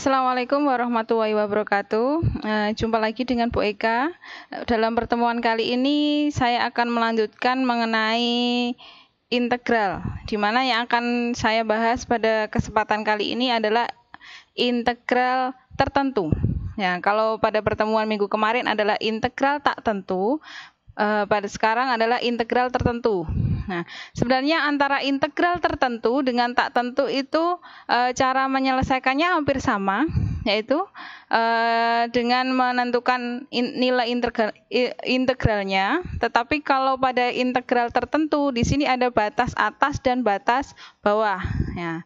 Assalamualaikum warahmatullahi wabarakatuh. Eh, jumpa lagi dengan Bu Eka. Dalam pertemuan kali ini saya akan melanjutkan mengenai integral. Di mana yang akan saya bahas pada kesempatan kali ini adalah integral tertentu. Ya, kalau pada pertemuan minggu kemarin adalah integral tak tentu, eh, pada sekarang adalah integral tertentu. Nah, sebenarnya antara integral tertentu dengan tak tentu itu e, cara menyelesaikannya hampir sama, yaitu e, dengan menentukan in, nilai integral, integralnya. Tetapi kalau pada integral tertentu di sini ada batas atas dan batas bawah. Ya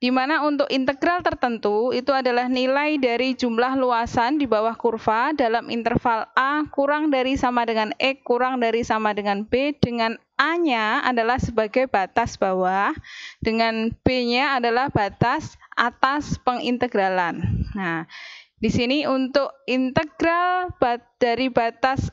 di mana untuk integral tertentu itu adalah nilai dari jumlah luasan di bawah kurva dalam interval A kurang dari sama dengan E kurang dari sama dengan B dengan A-nya adalah sebagai batas bawah, dengan B-nya adalah batas atas pengintegralan. Nah, di sini untuk integral dari batas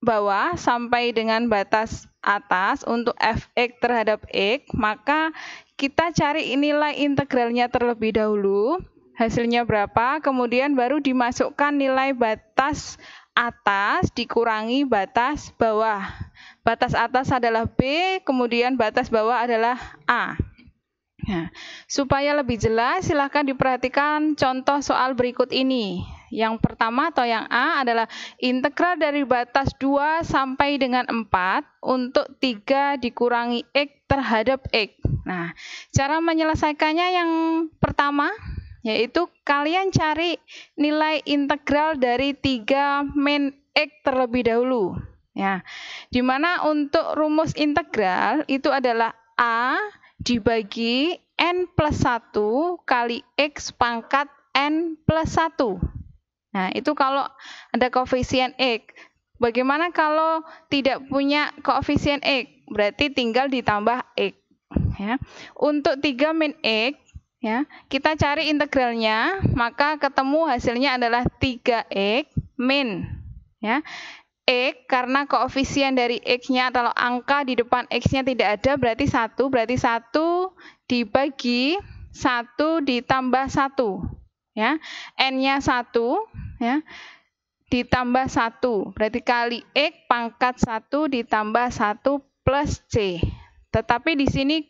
bawah sampai dengan batas atas untuk fx terhadap x, maka kita cari nilai integralnya terlebih dahulu, hasilnya berapa, kemudian baru dimasukkan nilai batas atas dikurangi batas bawah. Batas atas adalah B, kemudian batas bawah adalah A. Nah, supaya lebih jelas, silahkan diperhatikan contoh soal berikut ini. Yang pertama atau yang A adalah integral dari batas 2 sampai dengan 4 untuk 3 dikurangi X terhadap X. Nah, cara menyelesaikannya yang pertama, yaitu kalian cari nilai integral dari 3 min x terlebih dahulu. Ya. Dimana untuk rumus integral itu adalah A dibagi N plus 1 kali X pangkat N plus 1. Nah, itu kalau ada koefisien X. Bagaimana kalau tidak punya koefisien X? Berarti tinggal ditambah X. Ya. Untuk 3 min X, ya kita cari integralnya maka ketemu hasilnya adalah 3x min ya X karena koefisien dari X-nya atau angka di depan X-nya tidak ada berarti 1 berarti 1 dibagi 1 ditambah 1 ya N-nya 1 ya ditambah 1 berarti kali X pangkat 1 ditambah 1 plus C tetapi di sini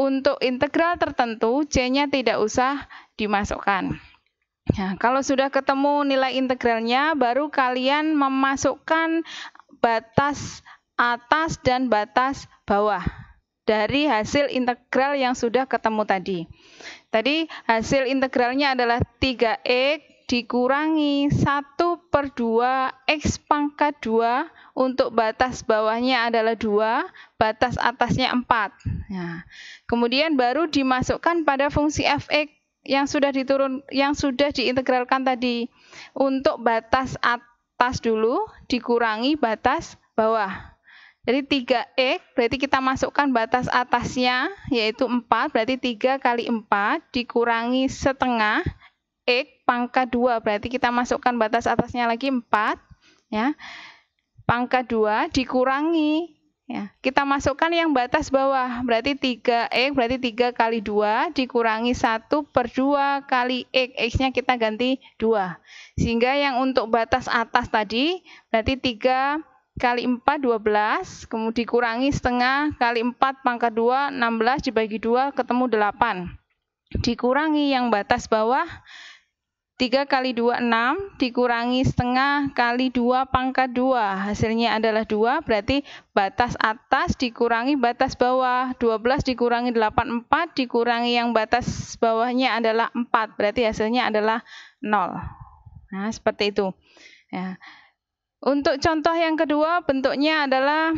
untuk integral tertentu C-nya tidak usah dimasukkan. Nah, kalau sudah ketemu nilai integralnya, baru kalian memasukkan batas atas dan batas bawah dari hasil integral yang sudah ketemu tadi. Tadi hasil integralnya adalah 3x dikurangi 1 per 2x pangkat 2 untuk batas bawahnya adalah 2, batas atasnya 4. Nah, ya. kemudian baru dimasukkan pada fungsi fx yang sudah diturun yang sudah diintegralkan tadi untuk batas atas dulu dikurangi batas bawah. Jadi 3X berarti kita masukkan batas atasnya yaitu 4 berarti 3 kali 4 dikurangi setengah X pangkat 2 berarti kita masukkan batas atasnya lagi 4 ya pangkat 2 dikurangi ya. Kita masukkan yang batas bawah, berarti 3x berarti 3 kali 2 dikurangi 1 per 2 kali x. X-nya kita ganti 2. Sehingga yang untuk batas atas tadi, berarti 3 kali 4, 12. Kemudian dikurangi setengah kali 4 pangkat 2, 16 dibagi 2 ketemu 8. Dikurangi yang batas bawah, 3 kali 2, 6, dikurangi setengah kali 2 pangkat 2. Hasilnya adalah 2, berarti batas atas dikurangi batas bawah. 12 dikurangi 8, 4, dikurangi yang batas bawahnya adalah 4. Berarti hasilnya adalah 0. Nah, seperti itu. Ya. Untuk contoh yang kedua, bentuknya adalah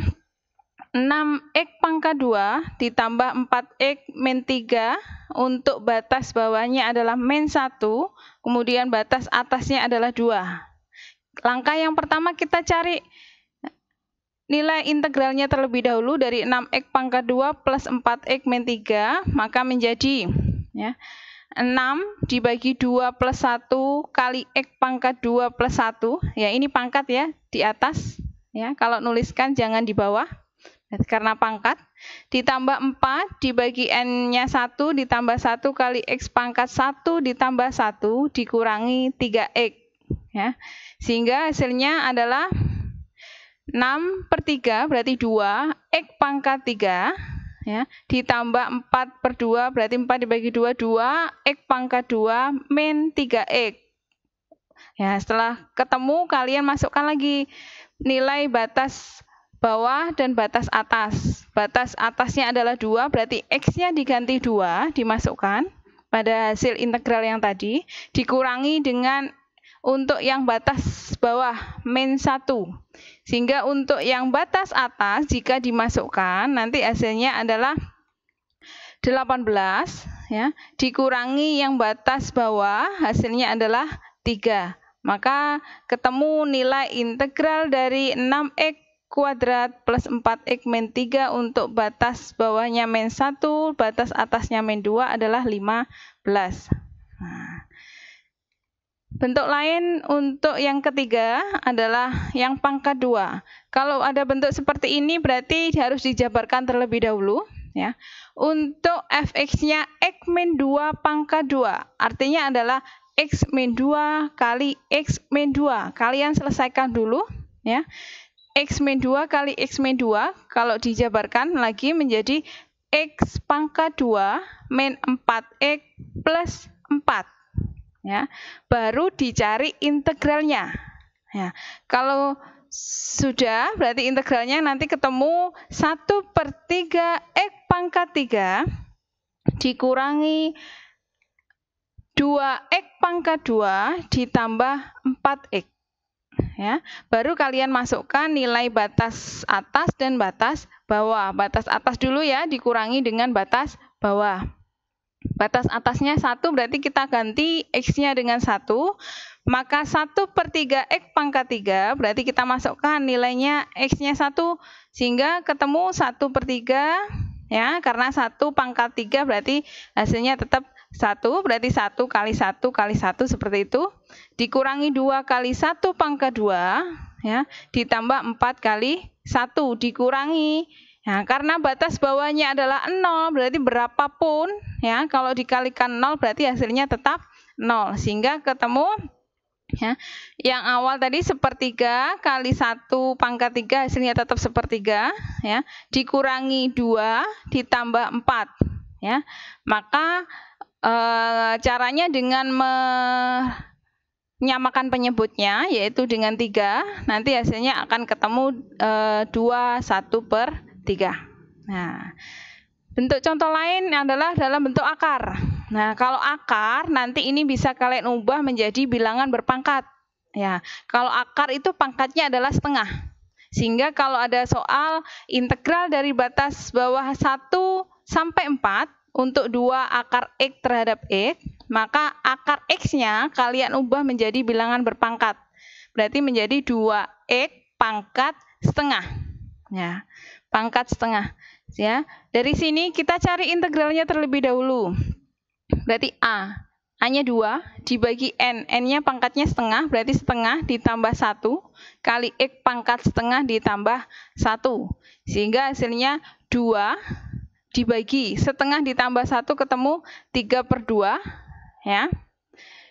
6x pangkat 2 ditambah 4x min 3 untuk batas bawahnya adalah min 1, kemudian batas atasnya adalah 2. Langkah yang pertama kita cari nilai integralnya terlebih dahulu dari 6x pangkat 2 plus 4x min 3, maka menjadi ya, 6 dibagi 2 plus 1 kali X pangkat 2 plus 1. Ya, ini pangkat ya, di atas. ya Kalau nuliskan jangan di bawah karena pangkat ditambah 4 dibagi n-nya 1 ditambah 1 kali x pangkat 1 ditambah 1 dikurangi 3x ya. Sehingga hasilnya adalah 6 per 3 berarti 2 x pangkat 3 ya ditambah 4 per 2 berarti 4 dibagi 2 2 x pangkat 2 min 3x ya setelah ketemu kalian masukkan lagi nilai batas bawah dan batas atas. Batas atasnya adalah 2, berarti X-nya diganti 2, dimasukkan pada hasil integral yang tadi, dikurangi dengan untuk yang batas bawah min 1. Sehingga untuk yang batas atas, jika dimasukkan, nanti hasilnya adalah 18 ya dikurangi yang batas bawah hasilnya adalah 3 maka ketemu nilai integral dari 6x kuadrat plus 4x min 3 untuk batas bawahnya min 1, batas atasnya min 2 adalah 15. Nah. Bentuk lain untuk yang ketiga adalah yang pangkat 2. Kalau ada bentuk seperti ini berarti harus dijabarkan terlebih dahulu. Ya. Untuk fx-nya x min 2 pangkat 2. Artinya adalah x min 2 kali x min 2. Kalian selesaikan dulu. ya. X min 2 kali X min 2 kalau dijabarkan lagi menjadi X pangkat 2 min 4X plus 4. Ya, baru dicari integralnya. Ya, kalau sudah berarti integralnya nanti ketemu 1 per 3 X pangkat 3 dikurangi 2X pangkat 2 ditambah 4X ya. Baru kalian masukkan nilai batas atas dan batas bawah. Batas atas dulu ya dikurangi dengan batas bawah. Batas atasnya satu berarti kita ganti X-nya dengan satu Maka satu per tiga X pangkat tiga berarti kita masukkan nilainya X-nya satu Sehingga ketemu satu per tiga ya karena satu pangkat tiga berarti hasilnya tetap 1 berarti 1 kali 1 kali 1 seperti itu dikurangi 2 kali 1 pangkat 2 ya ditambah 4 kali 1 dikurangi Nah, karena batas bawahnya adalah 0, berarti berapapun ya, kalau dikalikan 0 berarti hasilnya tetap 0. Sehingga ketemu ya, yang awal tadi sepertiga kali 1 pangkat 3 hasilnya tetap sepertiga ya, dikurangi 2 ditambah 4 ya. Maka uh, caranya dengan menyamakan penyebutnya yaitu dengan tiga. nanti hasilnya akan ketemu eh, dua satu per tiga. nah bentuk contoh lain adalah dalam bentuk akar nah kalau akar nanti ini bisa kalian ubah menjadi bilangan berpangkat ya kalau akar itu pangkatnya adalah setengah sehingga kalau ada soal integral dari batas bawah 1 sampai empat untuk dua akar X terhadap X, maka akar X-nya kalian ubah menjadi bilangan berpangkat. Berarti menjadi 2X pangkat setengah. Ya, pangkat setengah. Ya, dari sini kita cari integralnya terlebih dahulu. Berarti A, A-nya 2 dibagi N, N-nya pangkatnya setengah, berarti setengah ditambah 1 kali X pangkat setengah ditambah 1. Sehingga hasilnya 2 dibagi setengah ditambah satu ketemu 3 per 2 ya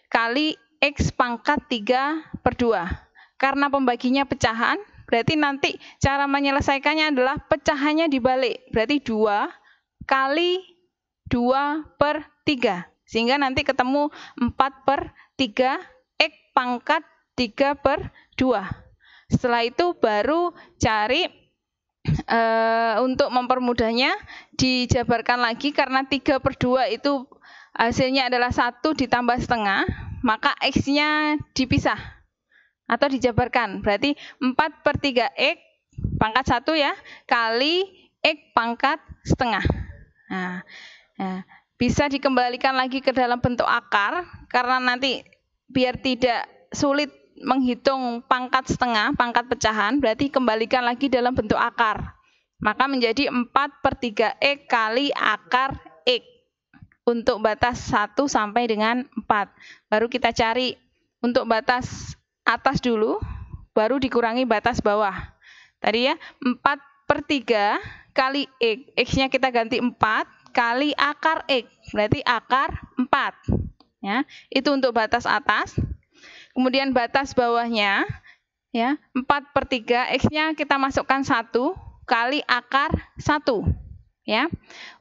kali X pangkat 3 per 2 karena pembaginya pecahan berarti nanti cara menyelesaikannya adalah pecahannya dibalik berarti 2 kali 2 per 3 sehingga nanti ketemu 4 per 3 X pangkat 3 per 2 setelah itu baru cari e, untuk mempermudahnya dijabarkan lagi karena 3 per 2 itu hasilnya adalah 1 ditambah setengah maka X-nya dipisah atau dijabarkan berarti 4 per 3 X pangkat 1 ya kali X pangkat setengah nah, nah bisa dikembalikan lagi ke dalam bentuk akar karena nanti biar tidak sulit menghitung pangkat setengah, pangkat pecahan, berarti kembalikan lagi dalam bentuk akar. Maka menjadi 4 per 3E kali akar X untuk batas 1 sampai dengan 4. Baru kita cari untuk batas atas dulu, baru dikurangi batas bawah. Tadi ya, 4 per 3 kali X. X-nya kita ganti 4 kali akar X, berarti akar 4. Ya, itu untuk batas atas. Kemudian batas bawahnya ya 4 per 3 X-nya kita masukkan 1 kali akar 1 ya.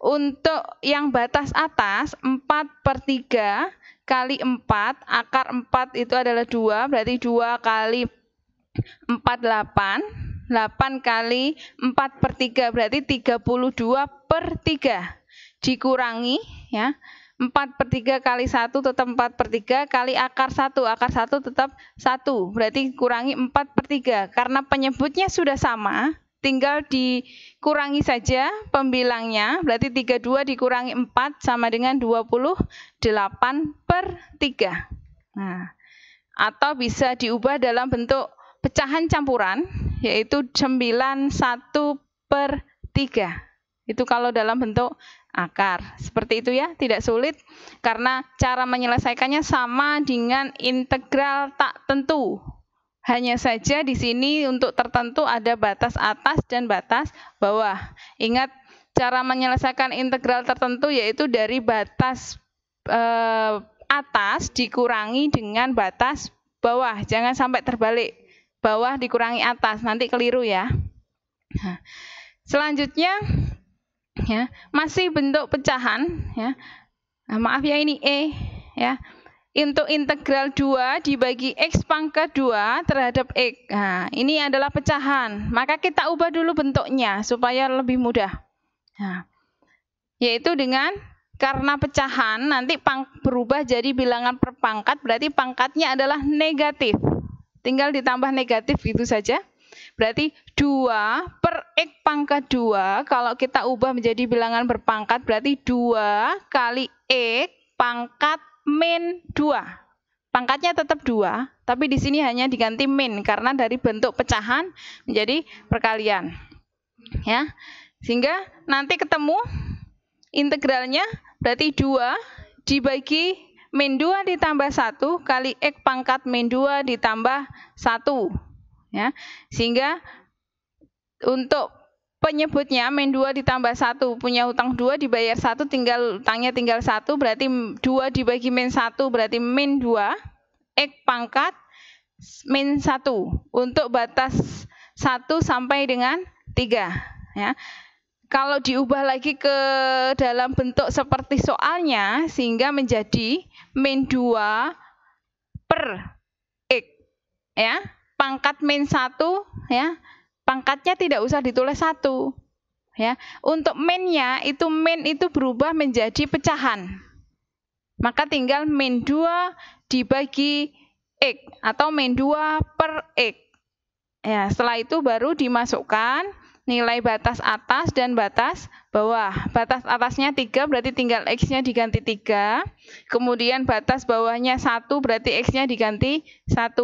Untuk yang batas atas 4 per 3 kali 4 akar 4 itu adalah 2 berarti 2 kali 4 8 8 kali 4 per 3 berarti 32 per 3 dikurangi ya 4 per 3 kali 1 tetap 4 per 3 kali akar 1. Akar 1 tetap 1. Berarti kurangi 4 per 3. Karena penyebutnya sudah sama, tinggal dikurangi saja pembilangnya. Berarti 32 dikurangi 4 sama dengan 28 per 3. Nah, atau bisa diubah dalam bentuk pecahan campuran, yaitu 91 per 3. Itu kalau dalam bentuk akar. Seperti itu ya, tidak sulit karena cara menyelesaikannya sama dengan integral tak tentu. Hanya saja di sini untuk tertentu ada batas atas dan batas bawah. Ingat cara menyelesaikan integral tertentu yaitu dari batas eh, atas dikurangi dengan batas bawah. Jangan sampai terbalik. Bawah dikurangi atas, nanti keliru ya. Nah, selanjutnya ya masih bentuk pecahan ya nah, maaf ya ini e ya untuk integral 2 dibagi x pangkat 2 terhadap x nah ini adalah pecahan maka kita ubah dulu bentuknya supaya lebih mudah nah, yaitu dengan karena pecahan nanti pang, berubah jadi bilangan per pangkat berarti pangkatnya adalah negatif tinggal ditambah negatif itu saja Berarti 2 per X pangkat 2, kalau kita ubah menjadi bilangan berpangkat, berarti 2 kali X pangkat min 2 pangkatnya tetap 2, tapi di sini hanya diganti min karena dari bentuk pecahan menjadi perkalian. Ya. Sehingga nanti ketemu integralnya berarti 2 dibagi min 2 ditambah 1 kali x pangkat min 2 ditambah 1 ya. Sehingga untuk penyebutnya min 2 ditambah 1 punya utang 2 dibayar 1 tinggal utangnya tinggal 1 berarti 2 dibagi min 1 berarti min 2 x pangkat min 1 untuk batas 1 sampai dengan 3 ya. Kalau diubah lagi ke dalam bentuk seperti soalnya sehingga menjadi min 2 per x ya pangkat min satu, ya, pangkatnya tidak usah ditulis satu. Ya, untuk minnya itu min itu berubah menjadi pecahan. Maka tinggal min 2 dibagi x atau min 2 per x. Ya, setelah itu baru dimasukkan nilai batas atas dan batas bawah. Batas atasnya 3 berarti tinggal X-nya diganti 3. Kemudian batas bawahnya 1 berarti X-nya diganti 1.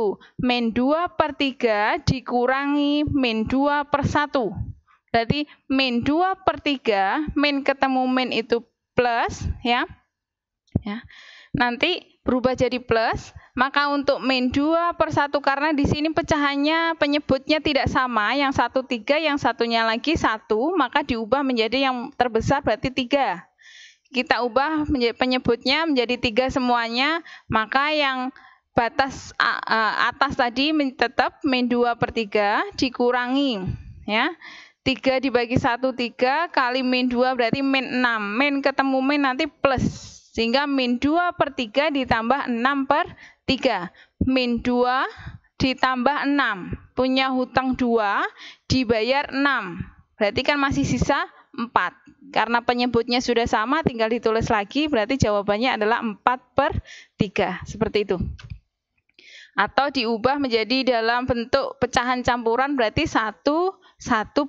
Min 2 per 3 dikurangi min 2 per 1. Berarti min 2 per 3, min ketemu min itu plus. ya. ya. Nanti berubah jadi plus. Maka untuk main 2 per 1 karena di sini pecahannya penyebutnya tidak sama, yang satu 3, yang satunya lagi 1, maka diubah menjadi yang terbesar berarti 3. Kita ubah penyebutnya menjadi 3 semuanya, maka yang batas atas tadi tetap main 2 per 3 dikurangi ya. 3 dibagi 1 3 kali min 2 berarti min 6. Min ketemu min nanti plus. Sehingga min 2 per 3 ditambah 6 per 3. Min 2 ditambah 6. Punya hutang 2 dibayar 6. Berarti kan masih sisa 4. Karena penyebutnya sudah sama tinggal ditulis lagi berarti jawabannya adalah 4 per 3. Seperti itu atau diubah menjadi dalam bentuk pecahan campuran berarti 1, 1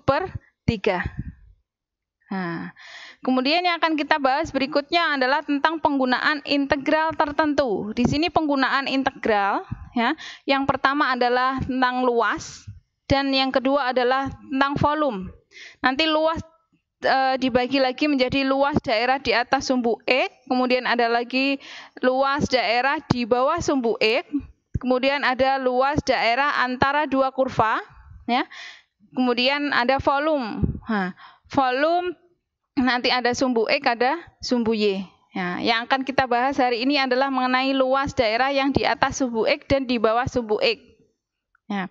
per 3. Nah, Kemudian yang akan kita bahas berikutnya adalah tentang penggunaan integral tertentu. Di sini penggunaan integral ya. Yang pertama adalah tentang luas dan yang kedua adalah tentang volume. Nanti luas e, dibagi lagi menjadi luas daerah di atas sumbu x, e, kemudian ada lagi luas daerah di bawah sumbu x, e, kemudian ada luas daerah antara dua kurva ya. Kemudian ada volume. Nah, volume nanti ada sumbu X, ada sumbu Y. Ya, yang akan kita bahas hari ini adalah mengenai luas daerah yang di atas sumbu X dan di bawah sumbu X. Ya.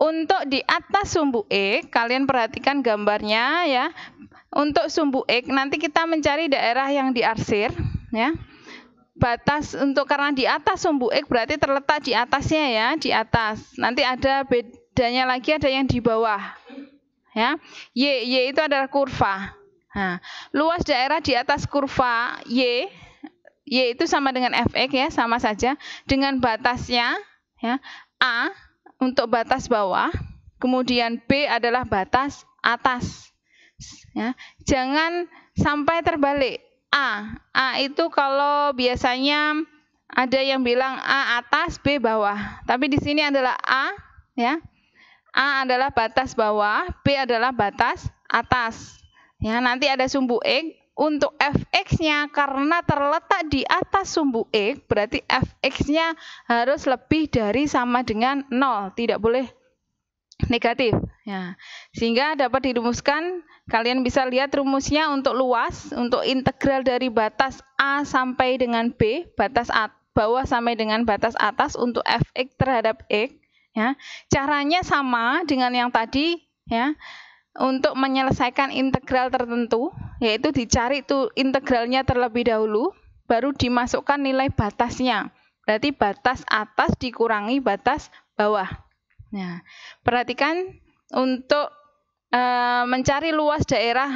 Untuk di atas sumbu X, kalian perhatikan gambarnya ya. Untuk sumbu X, nanti kita mencari daerah yang diarsir. Ya. Batas untuk karena di atas sumbu X berarti terletak di atasnya ya, di atas. Nanti ada bedanya lagi ada yang di bawah. Ya. Y, Y itu adalah kurva. Nah, luas daerah di atas kurva Y, Y itu sama dengan Fx ya, sama saja dengan batasnya ya A untuk batas bawah, kemudian B adalah batas atas. Ya, jangan sampai terbalik. A, A itu kalau biasanya ada yang bilang A atas, B bawah. Tapi di sini adalah A, ya. A adalah batas bawah, B adalah batas atas. Ya, nanti ada sumbu X untuk fx-nya karena terletak di atas sumbu x berarti fx-nya harus lebih dari sama dengan 0, tidak boleh negatif. Ya. Sehingga dapat dirumuskan, kalian bisa lihat rumusnya untuk luas, untuk integral dari batas A sampai dengan B, batas A, bawah sampai dengan batas atas untuk fx terhadap x, ya. Caranya sama dengan yang tadi, ya untuk menyelesaikan integral tertentu, yaitu dicari itu integralnya terlebih dahulu, baru dimasukkan nilai batasnya. Berarti batas atas dikurangi batas bawah. Nah, perhatikan untuk e, mencari luas daerah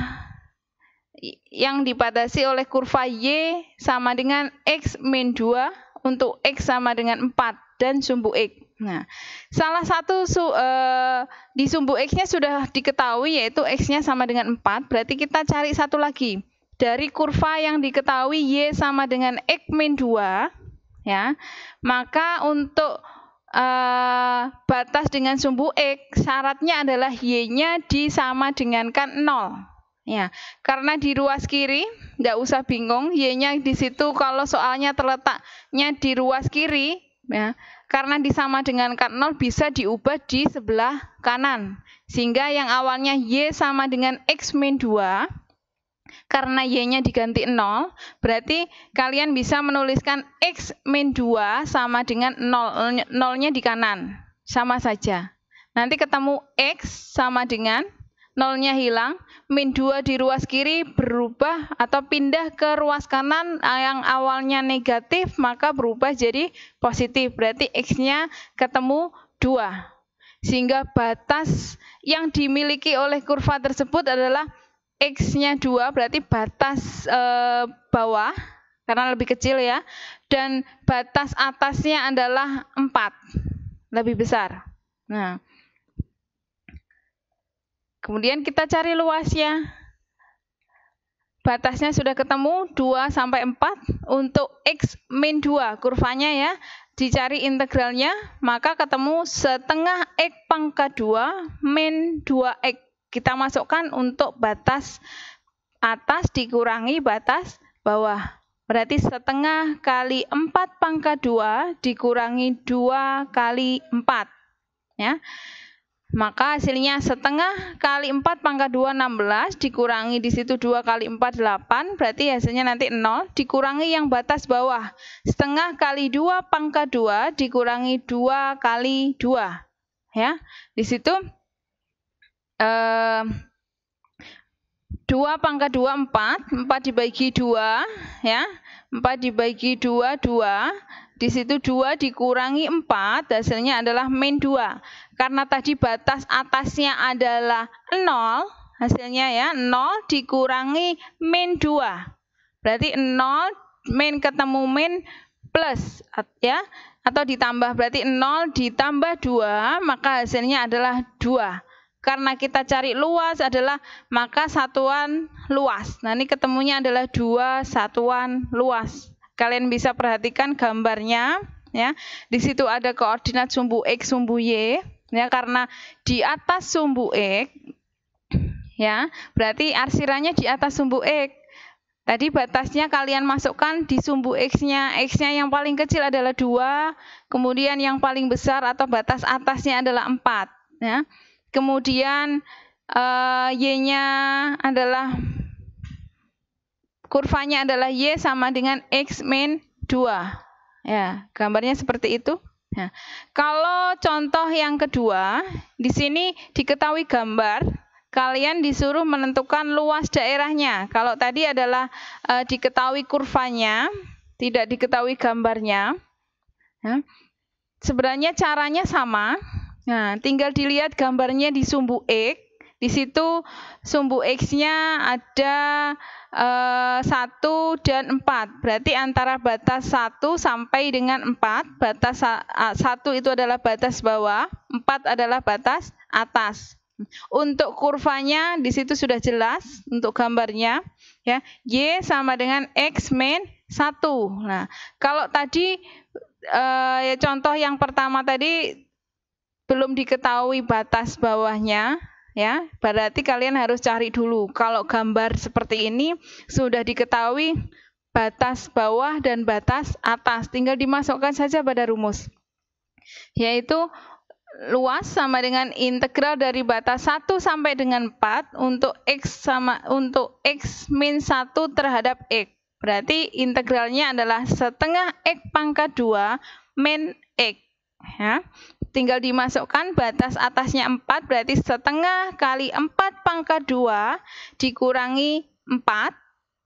yang dibatasi oleh kurva Y sama dengan X min 2 untuk X sama dengan 4 dan sumbu X. Nah, salah satu su, uh, di sumbu X-nya sudah diketahui yaitu X-nya sama dengan 4, berarti kita cari satu lagi. Dari kurva yang diketahui Y sama dengan X min 2, ya, maka untuk uh, batas dengan sumbu X, syaratnya adalah Y-nya disama dengan kan 0. Ya, karena di ruas kiri, tidak usah bingung, Y-nya di situ kalau soalnya terletaknya di ruas kiri, ya. Karena disama dengan kan 0 bisa diubah di sebelah kanan. Sehingga yang awalnya Y sama dengan X min 2, karena Y-nya diganti 0, berarti kalian bisa menuliskan X min 2 sama dengan 0, 0-nya di kanan. Sama saja. Nanti ketemu X sama dengan nolnya hilang, min 2 di ruas kiri berubah atau pindah ke ruas kanan eh, yang awalnya negatif maka berubah jadi positif. Berarti X-nya ketemu 2. Sehingga batas yang dimiliki oleh kurva tersebut adalah X-nya 2 berarti batas e, bawah karena lebih kecil ya dan batas atasnya adalah 4 lebih besar. Nah, Kemudian kita cari luasnya. Batasnya sudah ketemu 2 sampai 4 untuk x min 2 kurvanya ya. Dicari integralnya, maka ketemu setengah x pangkat 2 min 2x. Kita masukkan untuk batas atas dikurangi batas bawah. Berarti setengah kali 4 pangkat 2 dikurangi 2 kali 4. Ya. Maka hasilnya setengah kali 4 pangkat 2 16 dikurangi di situ 2 kali 4 8 berarti hasilnya nanti 0 dikurangi yang batas bawah. Setengah kali 2 pangkat 2 dikurangi 2 kali 2. Ya. Di situ eh 2 pangkat 2 4, 4 dibagi 2 ya. 4 dibagi 2, 2. Di situ 2 dikurangi 4, hasilnya adalah min 2. Karena tadi batas atasnya adalah 0, hasilnya ya 0 dikurangi min 2. Berarti 0 min ketemu min plus ya atau ditambah berarti 0 ditambah 2 maka hasilnya adalah 2 karena kita cari luas adalah maka satuan luas. Nah, ini ketemunya adalah dua satuan luas. Kalian bisa perhatikan gambarnya ya. Di situ ada koordinat sumbu X, sumbu Y ya karena di atas sumbu X ya, berarti arsirannya di atas sumbu X. Tadi batasnya kalian masukkan di sumbu X-nya. X-nya yang paling kecil adalah 2, kemudian yang paling besar atau batas atasnya adalah 4. Ya. Kemudian uh, Y-nya adalah kurvanya adalah Y sama dengan X min 2. Ya, gambarnya seperti itu. Nah, kalau contoh yang kedua, di sini diketahui gambar, kalian disuruh menentukan luas daerahnya. Kalau tadi adalah uh, diketahui kurvanya, tidak diketahui gambarnya. ya. sebenarnya caranya sama, Nah, tinggal dilihat gambarnya di sumbu X. Di situ sumbu X-nya ada eh, satu e, dan 4. Berarti antara batas 1 sampai dengan 4, batas 1 itu adalah batas bawah, 4 adalah batas atas. Untuk kurvanya di situ sudah jelas untuk gambarnya ya. Y sama dengan X min 1. Nah, kalau tadi eh, ya contoh yang pertama tadi belum diketahui batas bawahnya, ya, berarti kalian harus cari dulu. Kalau gambar seperti ini sudah diketahui batas bawah dan batas atas, tinggal dimasukkan saja pada rumus. Yaitu luas sama dengan integral dari batas 1 sampai dengan 4 untuk x sama untuk x min 1 terhadap x. Berarti integralnya adalah setengah x pangkat 2 min x ya. Tinggal dimasukkan batas atasnya 4 berarti setengah kali 4 pangkat 2 dikurangi 4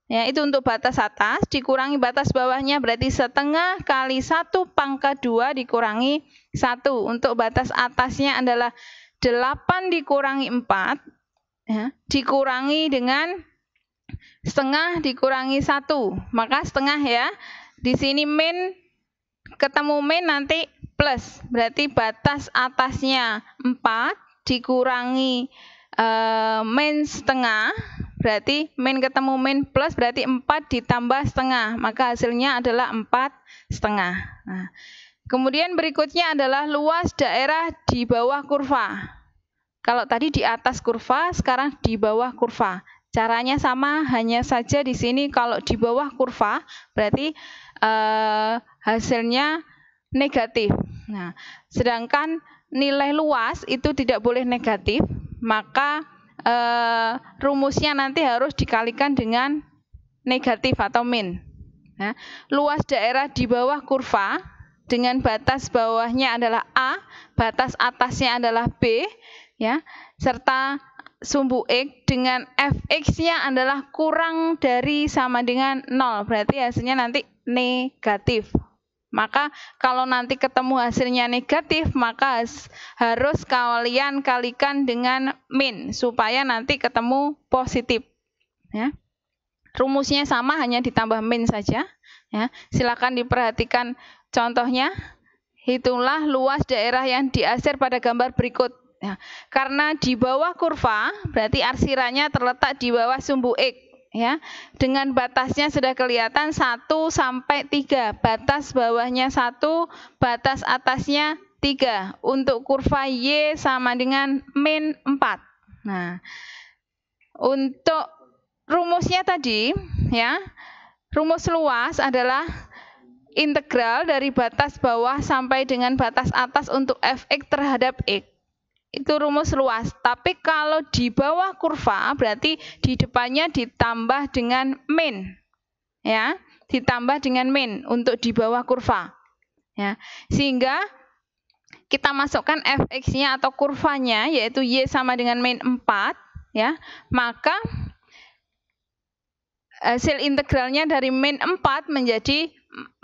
Ya, itu untuk batas atas dikurangi batas bawahnya berarti setengah kali 1 pangkat 2 dikurangi 1. Untuk batas atasnya adalah 8 dikurangi 4 ya, dikurangi dengan setengah dikurangi 1. Maka setengah ya. Di sini min ketemu min nanti plus berarti batas atasnya 4 dikurangi e, min setengah berarti min ketemu min plus berarti 4 ditambah setengah maka hasilnya adalah 4 setengah nah, kemudian berikutnya adalah luas daerah di bawah kurva kalau tadi di atas kurva sekarang di bawah kurva caranya sama hanya saja di sini kalau di bawah kurva berarti e, hasilnya negatif. Nah, sedangkan nilai luas itu tidak boleh negatif, maka e, rumusnya nanti harus dikalikan dengan negatif atau min. Nah, luas daerah di bawah kurva dengan batas bawahnya adalah A, batas atasnya adalah B, ya, serta sumbu X dengan Fx-nya adalah kurang dari sama dengan 0. Berarti hasilnya nanti negatif. Maka kalau nanti ketemu hasilnya negatif, maka harus kalian kalikan dengan min supaya nanti ketemu positif. Ya. Rumusnya sama hanya ditambah min saja. Ya. Silakan diperhatikan contohnya. Hitunglah luas daerah yang diasir pada gambar berikut. Ya. Karena di bawah kurva, berarti arsiranya terletak di bawah sumbu X ya. Dengan batasnya sudah kelihatan 1 sampai 3, batas bawahnya 1, batas atasnya 3. Untuk kurva Y sama dengan min 4. Nah, untuk rumusnya tadi ya, rumus luas adalah integral dari batas bawah sampai dengan batas atas untuk fx terhadap x itu rumus luas. Tapi kalau di bawah kurva berarti di depannya ditambah dengan min. Ya, ditambah dengan min untuk di bawah kurva. Ya. Sehingga kita masukkan fx-nya atau kurvanya yaitu y sama dengan min 4 ya. Maka hasil integralnya dari min 4 menjadi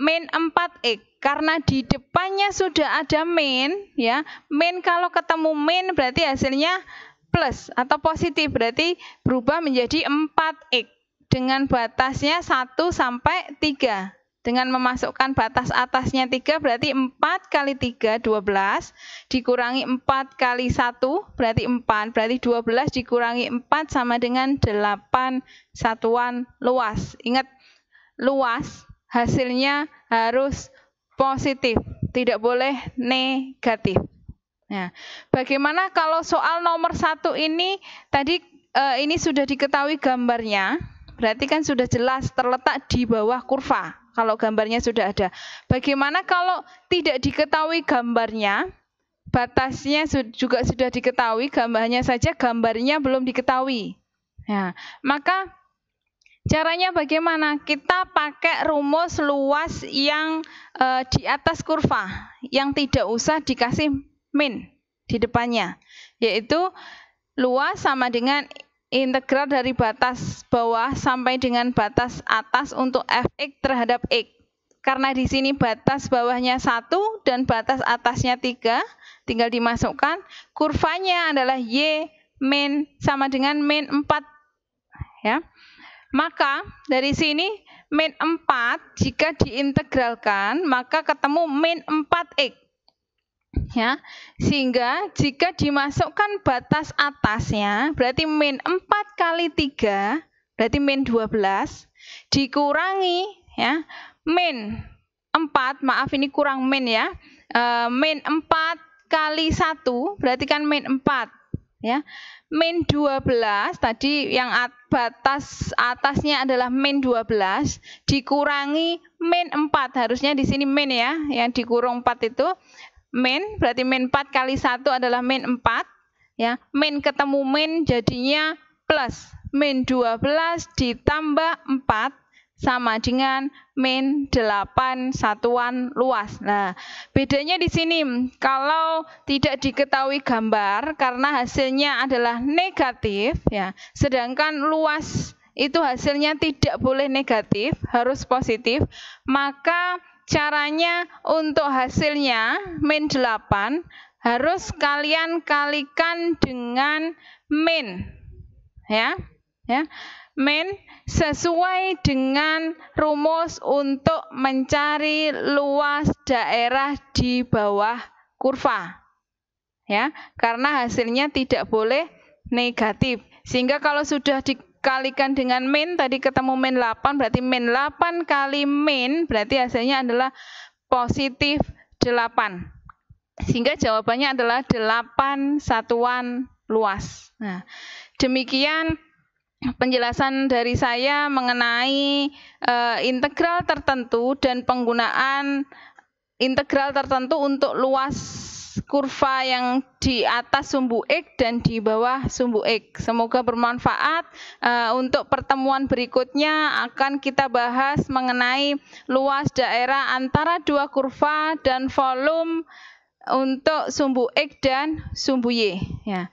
min 4x karena di depannya sudah ada main ya main kalau ketemu main berarti hasilnya plus atau positif berarti berubah menjadi 4x dengan batasnya 1 sampai 3 dengan memasukkan batas atasnya 3 berarti 4 kali 3 12 dikurangi 4 kali 1 berarti 4 berarti 12 dikurangi 4 sama dengan 8 satuan luas ingat luas hasilnya harus positif, tidak boleh negatif. Nah, bagaimana kalau soal nomor satu ini tadi e, ini sudah diketahui gambarnya, berarti kan sudah jelas terletak di bawah kurva. Kalau gambarnya sudah ada, bagaimana kalau tidak diketahui gambarnya, batasnya juga sudah diketahui, gambarnya saja gambarnya belum diketahui. Ya, maka Caranya bagaimana? Kita pakai rumus luas yang e, di atas kurva, yang tidak usah dikasih min di depannya, yaitu luas sama dengan integral dari batas bawah sampai dengan batas atas untuk fx terhadap x. Karena di sini batas bawahnya satu dan batas atasnya tiga, tinggal dimasukkan. Kurvanya adalah y min sama dengan min 4. Ya. Maka dari sini min 4 jika diintegralkan maka ketemu min 4x. Ya, sehingga jika dimasukkan batas atasnya berarti min 4 kali 3 berarti min 12 dikurangi ya min 4 maaf ini kurang min ya e, min 4 kali 1 berarti kan min 4 ya. Min 12 tadi yang at, batas atasnya adalah min 12 dikurangi min 4. Harusnya di sini min ya, yang dikurung 4 itu min, berarti min 4 kali 1 adalah min 4 ya. Min ketemu min jadinya plus min 12 ditambah 4 sama dengan min 8 satuan luas. Nah, bedanya di sini kalau tidak diketahui gambar karena hasilnya adalah negatif ya. Sedangkan luas itu hasilnya tidak boleh negatif, harus positif, maka caranya untuk hasilnya min 8 harus kalian kalikan dengan min ya. Ya min sesuai dengan rumus untuk mencari luas daerah di bawah kurva. Ya, karena hasilnya tidak boleh negatif. Sehingga kalau sudah dikalikan dengan min, tadi ketemu min 8, berarti min 8 kali min, berarti hasilnya adalah positif 8. Sehingga jawabannya adalah 8 satuan luas. Nah, demikian penjelasan dari saya mengenai uh, integral tertentu dan penggunaan integral tertentu untuk luas kurva yang di atas sumbu X dan di bawah sumbu X. Semoga bermanfaat. Eh, untuk pertemuan berikutnya akan kita bahas mengenai luas daerah antara dua kurva dan volume untuk sumbu X dan sumbu Y. Ya.